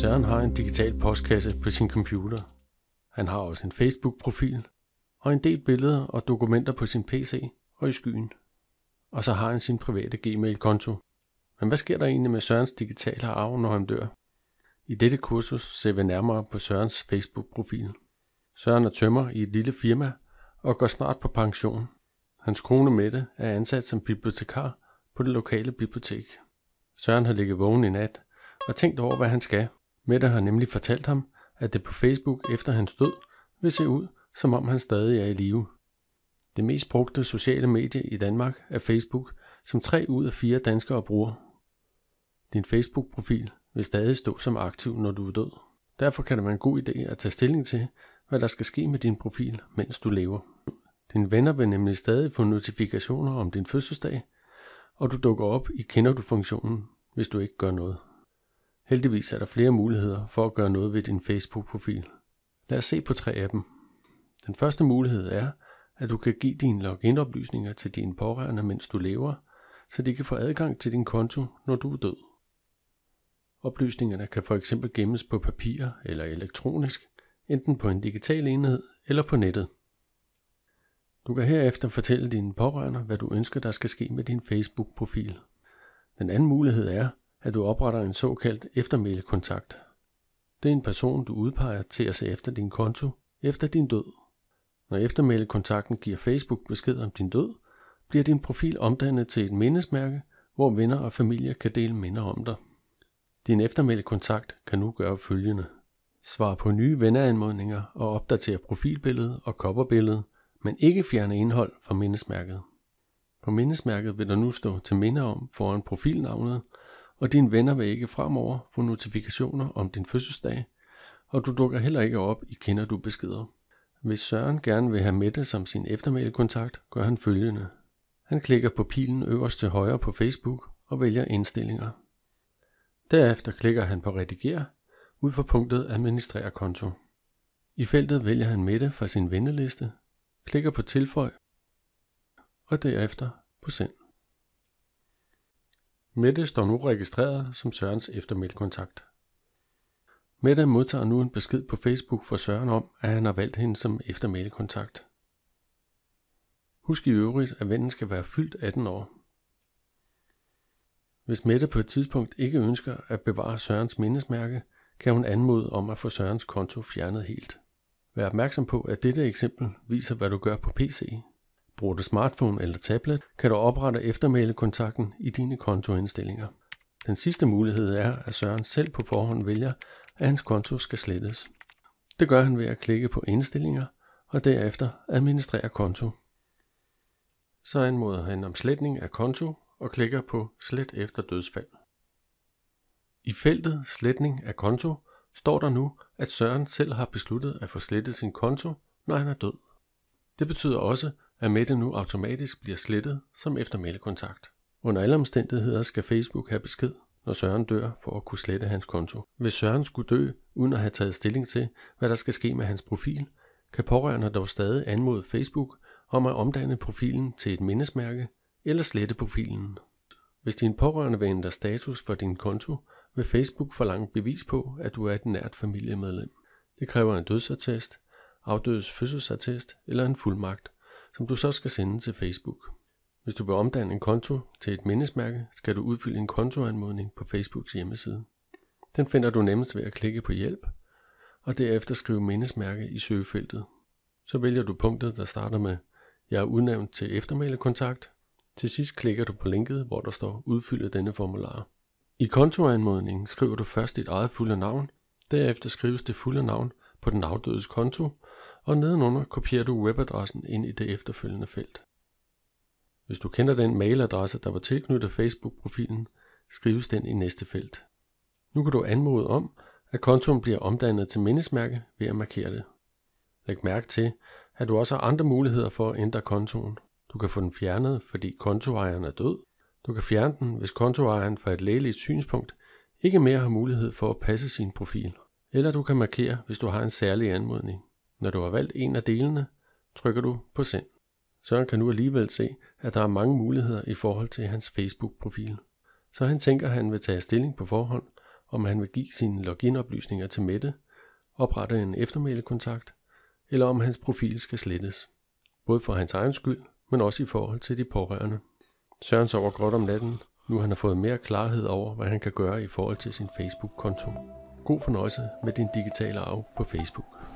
Søren har en digital postkasse på sin computer. Han har også en Facebook-profil og en del billeder og dokumenter på sin PC og i skyen. Og så har han sin private Gmail-konto. Men hvad sker der egentlig med Sørens digitale arv, når han dør? I dette kursus ser vi nærmere på Sørens Facebook-profil. Søren er tømmer i et lille firma og går snart på pension. Hans kone Mette er ansat som bibliotekar på det lokale bibliotek. Søren har ligget vågen i nat og tænkt over, hvad han skal – Mette har nemlig fortalt ham, at det på Facebook efter hans død vil se ud, som om han stadig er i live. Det mest brugte sociale medie i Danmark er Facebook, som tre ud af fire danskere bruger. Din Facebook-profil vil stadig stå som aktiv, når du er død. Derfor kan det være en god idé at tage stilling til, hvad der skal ske med din profil, mens du lever. Dine venner vil nemlig stadig få notifikationer om din fødselsdag, og du dukker op i kender du-funktionen, hvis du ikke gør noget. Heldigvis er der flere muligheder for at gøre noget ved din Facebook-profil. Lad os se på tre af dem. Den første mulighed er, at du kan give dine login-oplysninger til dine pårørende, mens du lever, så de kan få adgang til din konto, når du er død. Oplysningerne kan f.eks. gemmes på papir eller elektronisk, enten på en digital enhed eller på nettet. Du kan herefter fortælle dine pårørende, hvad du ønsker, der skal ske med din Facebook-profil. Den anden mulighed er, at du opretter en såkaldt eftermælekontakt. Det er en person, du udpeger til at se efter din konto efter din død. Når eftermælekontakten giver Facebook besked om din død, bliver din profil omdannet til et mindesmærke, hvor venner og familie kan dele minder om dig. Din eftermælekontakt kan nu gøre følgende. Svar på nye venneanmodninger og opdatere profilbilledet og coverbilledet, men ikke fjerne indhold fra mindesmærket. På mindesmærket vil der nu stå til minde om foran profilnavnet, og dine venner vil ikke fremover få notifikationer om din fødselsdag, og du dukker heller ikke op i kender du beskeder. Hvis Søren gerne vil have Mette som sin eftermælkontakt, gør han følgende. Han klikker på pilen øverst til højre på Facebook og vælger indstillinger. Derefter klikker han på Rediger ud for punktet Administrer konto. I feltet vælger han Mette fra sin venneliste, klikker på Tilføj og derefter på Send. Mette står nu registreret som Sørens eftermeldkontakt. Mette modtager nu en besked på Facebook fra Søren om, at han har valgt hende som eftermeldkontakt. Husk i øvrigt, at vennen skal være fyldt 18 år. Hvis Mette på et tidspunkt ikke ønsker at bevare Sørens mindesmærke, kan hun anmode om at få Sørens konto fjernet helt. Vær opmærksom på, at dette eksempel viser, hvad du gør på PC, Bruger du smartphone eller tablet, kan du oprette eftermælekontakten i dine kontoindstillinger. Den sidste mulighed er, at Søren selv på forhånd vælger, at hans konto skal slettes. Det gør han ved at klikke på indstillinger og derefter administrere konto. Så anmoder han om sletning af konto og klikker på slet efter dødsfald. I feltet sletning af konto står der nu, at Søren selv har besluttet at få slettet sin konto, når han er død. Det betyder også, at Mette nu automatisk bliver slettet som eftermælekontakt. Under alle omstændigheder skal Facebook have besked, når Søren dør for at kunne slette hans konto. Hvis Søren skulle dø, uden at have taget stilling til, hvad der skal ske med hans profil, kan pårørende dog stadig anmode Facebook om at omdanne profilen til et mindesmærke eller slette profilen. Hvis din pårørende vil ændre status for din konto, vil Facebook forlange bevis på, at du er et nært familiemedlem. Det kræver en dødsattest, afdødes fødselsattest eller en fuldmagt som du så skal sende til Facebook. Hvis du vil omdanne en konto til et mindesmærke, skal du udfylde en kontoanmodning på Facebooks hjemmeside. Den finder du nemmest ved at klikke på hjælp, og derefter skrive mindesmærke i søgefeltet. Så vælger du punktet, der starter med Jeg er udnævnt til eftermælekontakt. Til sidst klikker du på linket, hvor der står Udfylde denne formular. I kontoanmodningen skriver du først dit eget fulde navn, derefter skrives det fulde navn på den afdødes konto, og nedenunder kopierer du webadressen ind i det efterfølgende felt. Hvis du kender den mailadresse, der var tilknyttet Facebook-profilen, skrives den i næste felt. Nu kan du anmode om, at kontoen bliver omdannet til mindesmærke ved at markere det. Læg mærke til, at du også har andre muligheder for at ændre kontoen. Du kan få den fjernet, fordi kontoejeren er død. Du kan fjerne den, hvis kontoejeren fra et lægeligt synspunkt ikke mere har mulighed for at passe sin profil. Eller du kan markere, hvis du har en særlig anmodning. Når du har valgt en af delene, trykker du på send. Søren kan nu alligevel se, at der er mange muligheder i forhold til hans Facebook-profil. Så han tænker, at han vil tage stilling på forhånd, om han vil give sine loginoplysninger til Mette, oprette en eftermælekontakt, eller om hans profil skal slettes. Både for hans egen skyld, men også i forhold til de pårørende. Søren sover godt om natten, nu han har fået mere klarhed over, hvad han kan gøre i forhold til sin Facebook-konto. God fornøjelse med din digitale arv på Facebook.